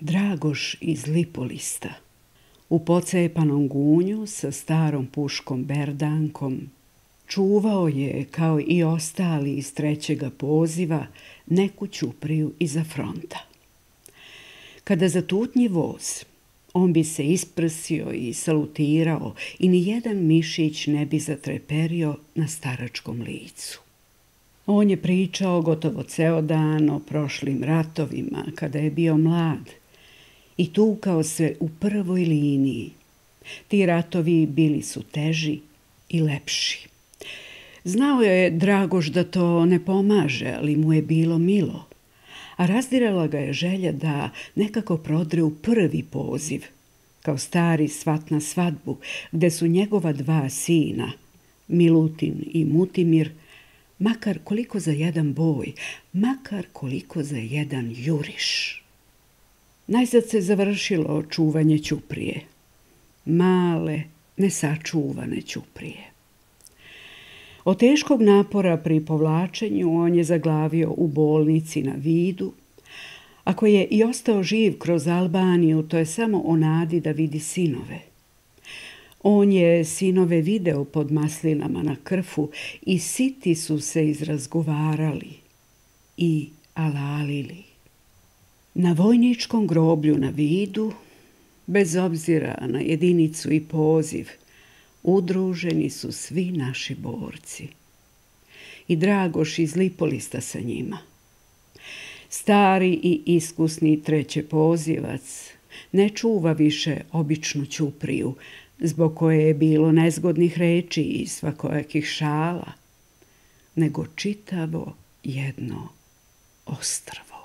Dragoš iz Lipolista. U pocepanom gunju sa starom puškom Berdankom čuvao je, kao i ostali iz trećega poziva, neku čupriju iza fronta. Kada zatutnji voz, on bi se isprsio i salutirao i ni jedan mišić ne bi zatreperio na staračkom licu. On je pričao gotovo ceo dan o prošlim ratovima kada je bio mlad – i tukao se u prvoj liniji. Ti ratovi bili su teži i lepši. Znao je Dragoš da to ne pomaže, ali mu je bilo milo. A razdirala ga je želja da nekako prodre u prvi poziv, kao stari svat na svadbu, gde su njegova dva sina, Milutin i Mutimir, makar koliko za jedan boj, makar koliko za jedan juriš. Najzad se završilo čuvanje Ćuprije. Male, nesačuvane Ćuprije. Od teškog napora pri povlačenju on je zaglavio u bolnici na vidu. Ako je i ostao živ kroz Albaniju, to je samo o nadi da vidi sinove. On je sinove video pod maslinama na krfu i siti su se izrazgovarali i alalili. Na vojničkom groblju na vidu, bez obzira na jedinicu i poziv, udruženi su svi naši borci. I Dragoš iz Lipolista sa njima. Stari i iskusni treće pozivac ne čuva više običnu ćupriju, zbog koje je bilo nezgodnih reči i svakojakih šala, nego čitavo jedno ostrvo.